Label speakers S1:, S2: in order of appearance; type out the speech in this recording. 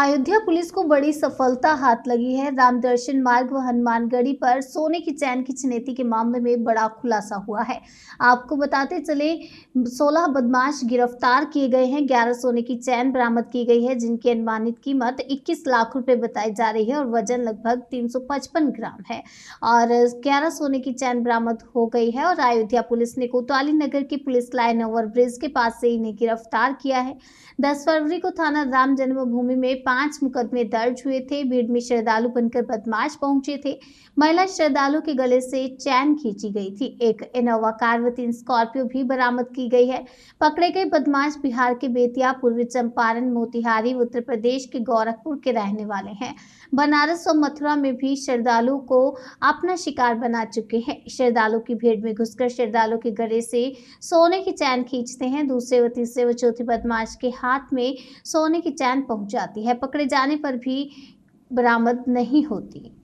S1: Ayodhya police को बड़ी सफलता हाथ लगी है रामदर्शन मार्ग व हनुमानगढ़ी पर सोने की चैन की चुनौती के मामले में बड़ा खुलासा हुआ है आपको बताते चले 16 बदमाश गिरफ्तार किए गए हैं 11 सोने की चैन बरामद की गई है जिनकी अनुमानित कीमत 21 लाख रुपए बताई जा रही है और वजन लगभग 355 ग्राम है और ग्यारह सोने की चैन बरामद हो गई है और अयोध्या पुलिस ने कोतवाली नगर की पुलिस लाइन ओवर ब्रिज के पास से इन्हें गिरफ्तार किया है दस फरवरी को थाना राम जन्मभूमि में पांच मुकदमे दर्ज हुए थे भीड़ में श्रद्धालु बनकर बदमाश पहुंचे थे महिला श्रद्धालु के गले से चैन खींची गई थी एक इनोवा कार व तीन स्कॉर्पियो भी बरामद की गई है पकड़े गए बदमाश बिहार के बेतिया पूर्वी चंपारण मोतिहारी उत्तर प्रदेश के गोरखपुर के रहने वाले हैं बनारस और मथुरा में भी श्रद्धालु को अपना शिकार बना चुके हैं श्रद्धालु की भीड़ में घुसकर श्रद्धालु के गले से सोने की चैन खींचते हैं दूसरे व तीसरे व चौथे बदमाश के हाथ में सोने की चैन पहुंच जाती है पकड़े जाने पर भी बरामद नहीं होती